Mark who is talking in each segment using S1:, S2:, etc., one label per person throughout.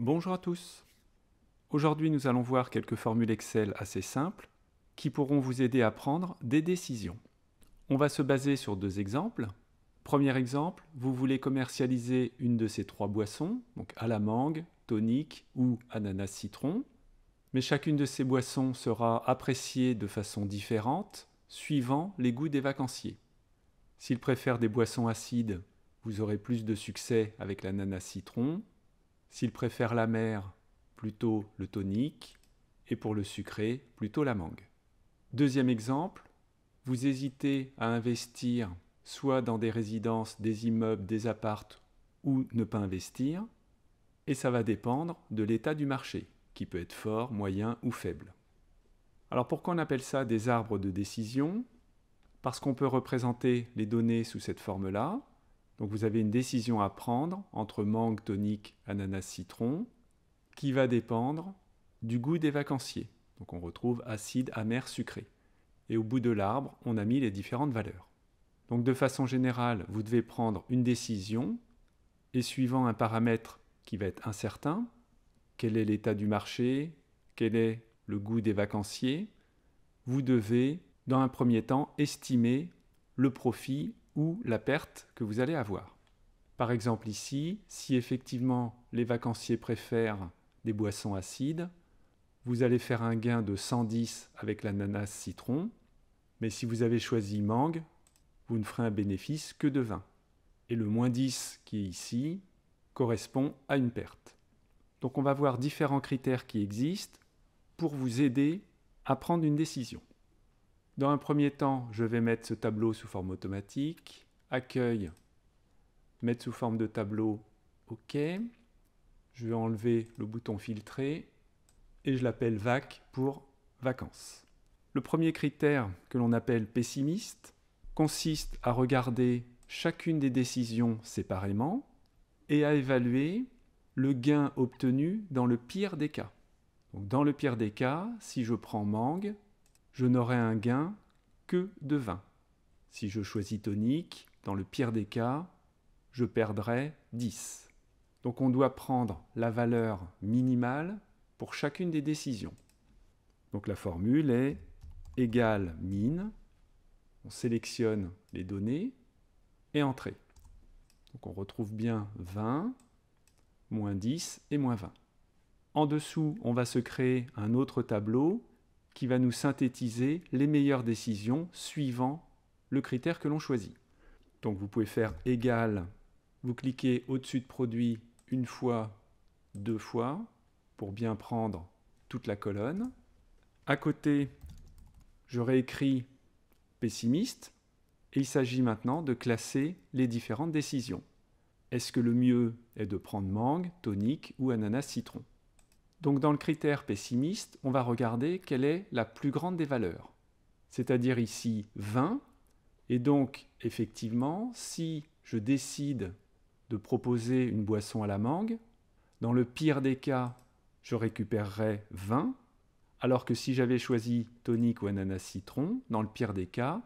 S1: Bonjour à tous. Aujourd'hui, nous allons voir quelques formules Excel assez simples qui pourront vous aider à prendre des décisions. On va se baser sur deux exemples. Premier exemple, vous voulez commercialiser une de ces trois boissons, donc à la mangue, tonique ou ananas citron. Mais chacune de ces boissons sera appréciée de façon différente suivant les goûts des vacanciers. S'ils préfèrent des boissons acides, vous aurez plus de succès avec l'ananas citron s'il préfère la mer, plutôt le tonique, et pour le sucré, plutôt la mangue. Deuxième exemple, vous hésitez à investir soit dans des résidences, des immeubles, des appartes, ou ne pas investir, et ça va dépendre de l'état du marché, qui peut être fort, moyen ou faible. Alors pourquoi on appelle ça des arbres de décision Parce qu'on peut représenter les données sous cette forme-là, donc vous avez une décision à prendre entre mangue, tonique, ananas, citron, qui va dépendre du goût des vacanciers. Donc on retrouve acide, amer, sucré. Et au bout de l'arbre, on a mis les différentes valeurs. Donc de façon générale, vous devez prendre une décision et suivant un paramètre qui va être incertain, quel est l'état du marché, quel est le goût des vacanciers, vous devez, dans un premier temps, estimer le profit ou la perte que vous allez avoir. Par exemple ici, si effectivement les vacanciers préfèrent des boissons acides, vous allez faire un gain de 110 avec l'ananas citron, mais si vous avez choisi mangue, vous ne ferez un bénéfice que de 20. Et le moins 10 qui est ici correspond à une perte. Donc on va voir différents critères qui existent pour vous aider à prendre une décision. Dans un premier temps, je vais mettre ce tableau sous forme automatique. Accueil, mettre sous forme de tableau, OK. Je vais enlever le bouton filtrer et je l'appelle VAC pour vacances. Le premier critère que l'on appelle pessimiste consiste à regarder chacune des décisions séparément et à évaluer le gain obtenu dans le pire des cas. dans le pire des cas, si je prends mangue, je n'aurai un gain que de 20. Si je choisis tonique, dans le pire des cas, je perdrai 10. Donc on doit prendre la valeur minimale pour chacune des décisions. Donc la formule est égale mine, on sélectionne les données et entrée. Donc on retrouve bien 20, moins 10 et moins 20. En dessous, on va se créer un autre tableau qui va nous synthétiser les meilleures décisions suivant le critère que l'on choisit. Donc vous pouvez faire égal, vous cliquez au-dessus de produit une fois, deux fois, pour bien prendre toute la colonne. À côté, j'aurais écrit pessimiste, et il s'agit maintenant de classer les différentes décisions. Est-ce que le mieux est de prendre mangue, tonique ou ananas citron donc dans le critère pessimiste, on va regarder quelle est la plus grande des valeurs. C'est-à-dire ici 20. Et donc effectivement, si je décide de proposer une boisson à la mangue, dans le pire des cas, je récupérerais 20. Alors que si j'avais choisi tonique ou ananas citron, dans le pire des cas,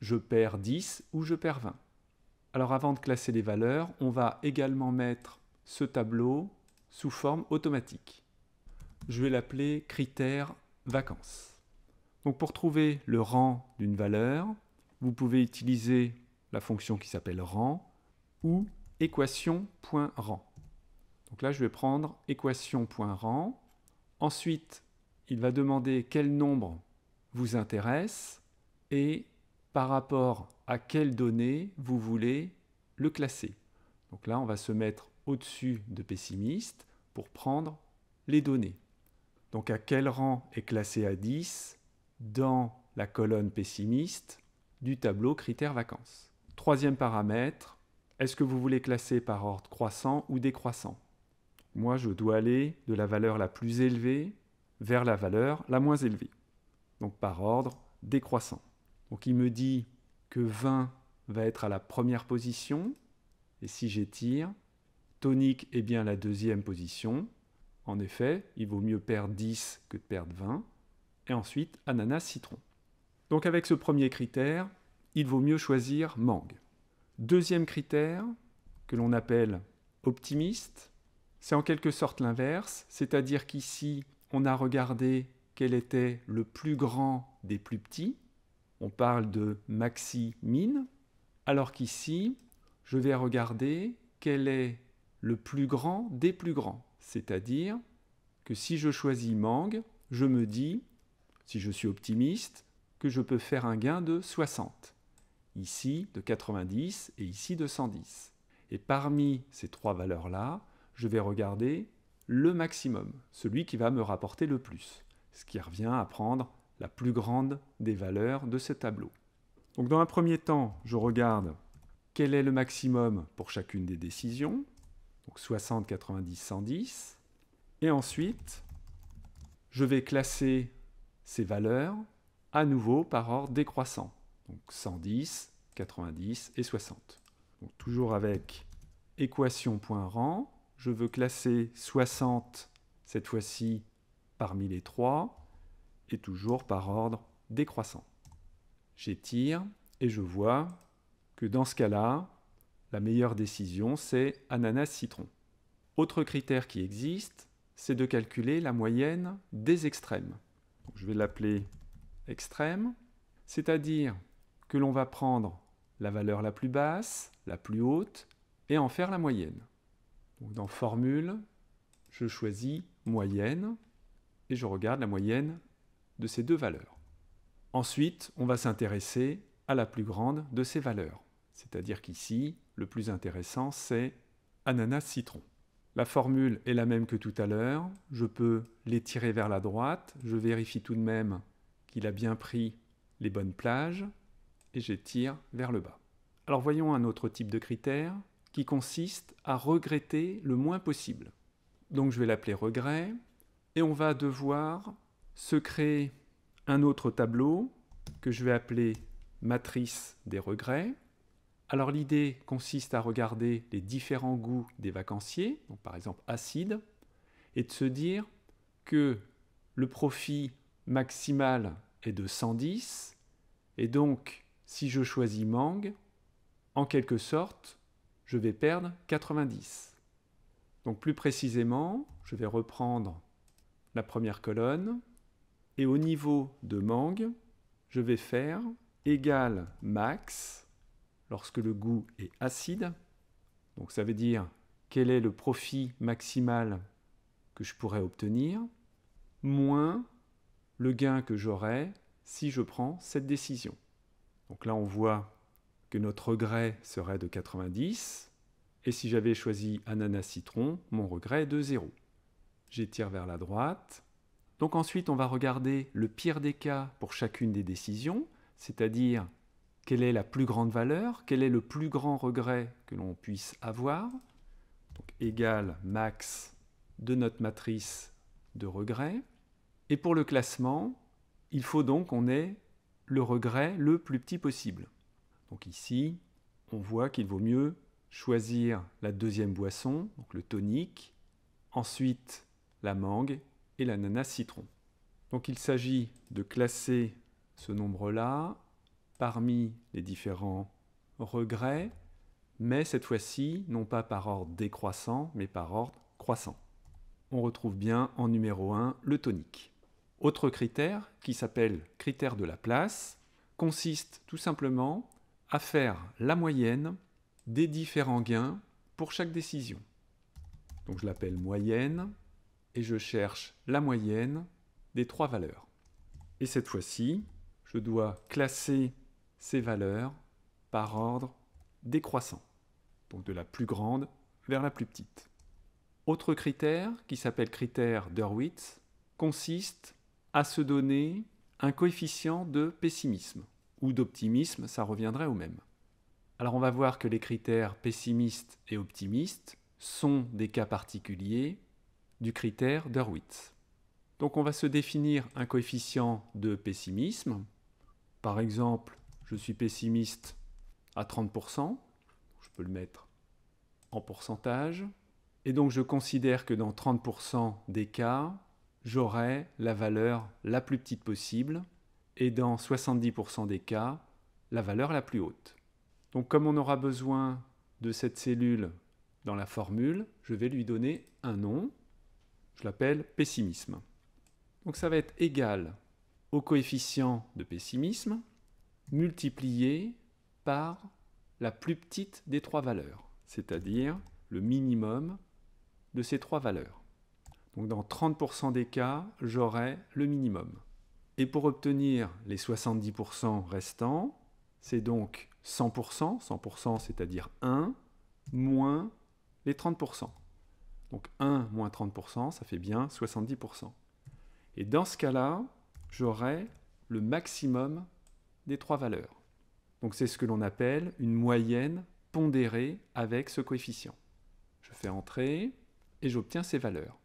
S1: je perds 10 ou je perds 20. Alors avant de classer les valeurs, on va également mettre ce tableau sous forme automatique je vais l'appeler critère vacances. Donc pour trouver le rang d'une valeur, vous pouvez utiliser la fonction qui s'appelle rang ou équation.rang. Donc là, je vais prendre équation.rang. Ensuite, il va demander quel nombre vous intéresse et par rapport à quelles données vous voulez le classer. Donc là, on va se mettre au-dessus de pessimiste pour prendre les données. Donc à quel rang est classé à 10 dans la colonne pessimiste du tableau critères vacances Troisième paramètre, est-ce que vous voulez classer par ordre croissant ou décroissant Moi, je dois aller de la valeur la plus élevée vers la valeur la moins élevée. Donc par ordre décroissant. Donc il me dit que 20 va être à la première position, et si j'étire, tonique est bien la deuxième position, en effet, il vaut mieux perdre 10 que de perdre 20. Et ensuite, ananas, citron. Donc avec ce premier critère, il vaut mieux choisir mangue. Deuxième critère, que l'on appelle optimiste, c'est en quelque sorte l'inverse, c'est-à-dire qu'ici, on a regardé quel était le plus grand des plus petits. On parle de maxi mine, alors qu'ici, je vais regarder quel est le plus grand des plus grands. C'est-à-dire que si je choisis Mang, je me dis, si je suis optimiste, que je peux faire un gain de 60, ici de 90 et ici de 110. Et parmi ces trois valeurs-là, je vais regarder le maximum, celui qui va me rapporter le plus, ce qui revient à prendre la plus grande des valeurs de ce tableau. Donc dans un premier temps, je regarde quel est le maximum pour chacune des décisions, 60, 90, 110. Et ensuite, je vais classer ces valeurs à nouveau par ordre décroissant. Donc 110, 90 et 60. Donc toujours avec équation.rand, je veux classer 60 cette fois-ci parmi les trois et toujours par ordre décroissant. J'étire et je vois que dans ce cas-là, la meilleure décision, c'est ananas-citron. Autre critère qui existe, c'est de calculer la moyenne des extrêmes. je vais l'appeler extrême, c'est-à-dire que l'on va prendre la valeur la plus basse, la plus haute, et en faire la moyenne. dans formule, je choisis moyenne, et je regarde la moyenne de ces deux valeurs. Ensuite, on va s'intéresser à la plus grande de ces valeurs. C'est-à-dire qu'ici, le plus intéressant, c'est ananas-citron. La formule est la même que tout à l'heure. Je peux l'étirer vers la droite. Je vérifie tout de même qu'il a bien pris les bonnes plages et j'étire vers le bas. Alors voyons un autre type de critère qui consiste à regretter le moins possible. Donc je vais l'appeler regret et on va devoir se créer un autre tableau que je vais appeler matrice des regrets. Alors l'idée consiste à regarder les différents goûts des vacanciers, par exemple acide, et de se dire que le profit maximal est de 110, et donc si je choisis mangue, en quelque sorte, je vais perdre 90. Donc plus précisément, je vais reprendre la première colonne, et au niveau de mangue, je vais faire égal max lorsque le goût est acide. Donc ça veut dire quel est le profit maximal que je pourrais obtenir, moins le gain que j'aurai si je prends cette décision. Donc là, on voit que notre regret serait de 90, et si j'avais choisi ananas-citron, mon regret est de 0. J'étire vers la droite. Donc ensuite, on va regarder le pire des cas pour chacune des décisions, c'est-à-dire quelle est la plus grande valeur, quel est le plus grand regret que l'on puisse avoir, donc égal max de notre matrice de regret. Et pour le classement, il faut donc qu'on ait le regret le plus petit possible. Donc ici, on voit qu'il vaut mieux choisir la deuxième boisson, donc le tonique, ensuite la mangue et l'ananas citron. Donc il s'agit de classer ce nombre-là parmi les différents regrets, mais cette fois-ci, non pas par ordre décroissant, mais par ordre croissant. On retrouve bien en numéro 1 le tonique. Autre critère, qui s'appelle critère de la place, consiste tout simplement à faire la moyenne des différents gains pour chaque décision. Donc je l'appelle moyenne et je cherche la moyenne des trois valeurs. Et cette fois-ci, je dois classer ces valeurs par ordre décroissant, donc de la plus grande vers la plus petite. Autre critère, qui s'appelle critère Derwitz, consiste à se donner un coefficient de pessimisme ou d'optimisme, ça reviendrait au même. Alors on va voir que les critères pessimistes et optimistes sont des cas particuliers du critère d'Hurwitz. Donc on va se définir un coefficient de pessimisme, par exemple je suis pessimiste à 30%, je peux le mettre en pourcentage, et donc je considère que dans 30% des cas, j'aurai la valeur la plus petite possible, et dans 70% des cas, la valeur la plus haute. Donc comme on aura besoin de cette cellule dans la formule, je vais lui donner un nom, je l'appelle pessimisme. Donc ça va être égal au coefficient de pessimisme, multiplié par la plus petite des trois valeurs, c'est-à-dire le minimum de ces trois valeurs. Donc dans 30% des cas, j'aurai le minimum. Et pour obtenir les 70% restants, c'est donc 100%, 100% c'est-à-dire 1, moins les 30%. Donc 1 moins 30%, ça fait bien 70%. Et dans ce cas-là, j'aurai le maximum des trois valeurs. Donc c'est ce que l'on appelle une moyenne pondérée avec ce coefficient. Je fais entrer et j'obtiens ces valeurs.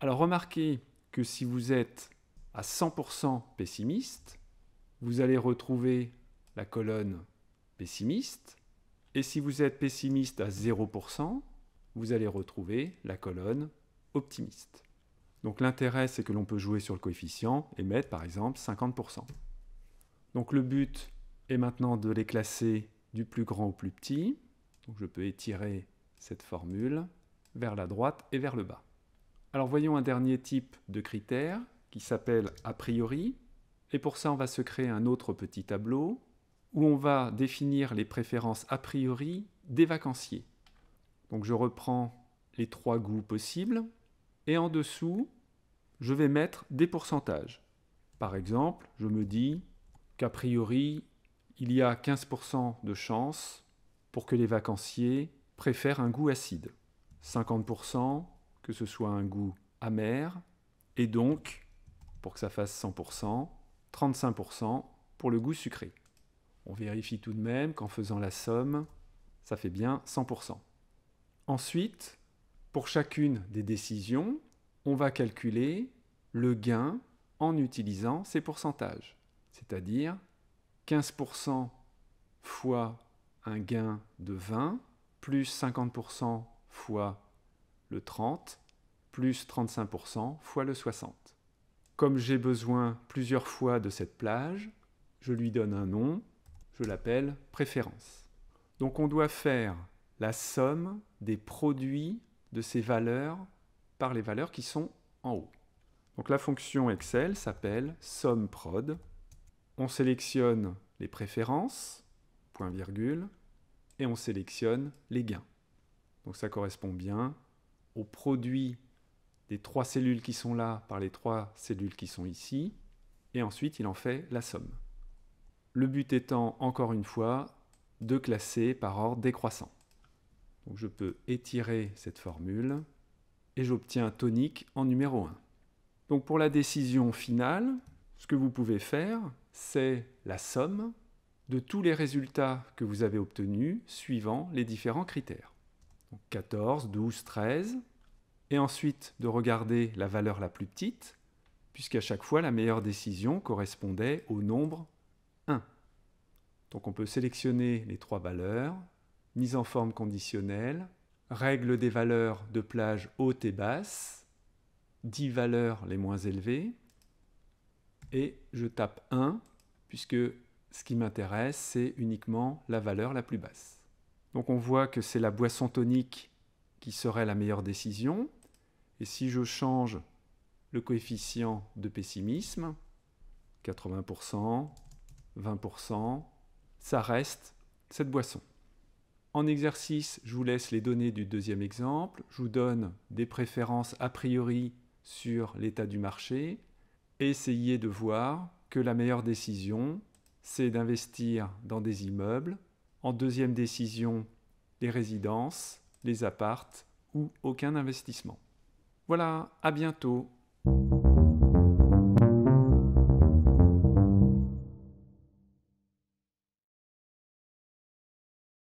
S1: Alors remarquez que si vous êtes à 100% pessimiste, vous allez retrouver la colonne pessimiste. Et si vous êtes pessimiste à 0%, vous allez retrouver la colonne optimiste. Donc l'intérêt, c'est que l'on peut jouer sur le coefficient et mettre par exemple 50%. Donc le but est maintenant de les classer du plus grand au plus petit. je peux étirer cette formule vers la droite et vers le bas. Alors voyons un dernier type de critère qui s'appelle a priori. Et pour ça, on va se créer un autre petit tableau où on va définir les préférences a priori des vacanciers. Donc je reprends les trois goûts possibles et en dessous, je vais mettre des pourcentages. Par exemple, je me dis qu'a priori, il y a 15% de chances pour que les vacanciers préfèrent un goût acide, 50% que ce soit un goût amer, et donc, pour que ça fasse 100%, 35% pour le goût sucré. On vérifie tout de même qu'en faisant la somme, ça fait bien 100%. Ensuite, pour chacune des décisions, on va calculer le gain en utilisant ces pourcentages c'est-à-dire 15% fois un gain de 20, plus 50% fois le 30, plus 35% fois le 60. Comme j'ai besoin plusieurs fois de cette plage, je lui donne un nom, je l'appelle préférence. Donc on doit faire la somme des produits de ces valeurs par les valeurs qui sont en haut. Donc la fonction Excel s'appelle somme prod » on sélectionne les préférences, point virgule, et on sélectionne les gains. Donc ça correspond bien au produit des trois cellules qui sont là par les trois cellules qui sont ici, et ensuite il en fait la somme. Le but étant, encore une fois, de classer par ordre décroissant. Donc je peux étirer cette formule, et j'obtiens tonique en numéro 1. Donc pour la décision finale, ce que vous pouvez faire, c'est la somme de tous les résultats que vous avez obtenus suivant les différents critères. 14, 12, 13, et ensuite de regarder la valeur la plus petite, puisqu'à chaque fois la meilleure décision correspondait au nombre 1. Donc on peut sélectionner les trois valeurs, mise en forme conditionnelle, règle des valeurs de plage haute et basse, 10 valeurs les moins élevées, et je tape 1 puisque ce qui m'intéresse, c'est uniquement la valeur la plus basse. Donc on voit que c'est la boisson tonique qui serait la meilleure décision. Et si je change le coefficient de pessimisme, 80%, 20%, ça reste cette boisson. En exercice, je vous laisse les données du deuxième exemple. Je vous donne des préférences a priori sur l'état du marché, Essayez de voir que la meilleure décision, c'est d'investir dans des immeubles. En deuxième décision, les résidences, les appartes ou aucun investissement. Voilà, à bientôt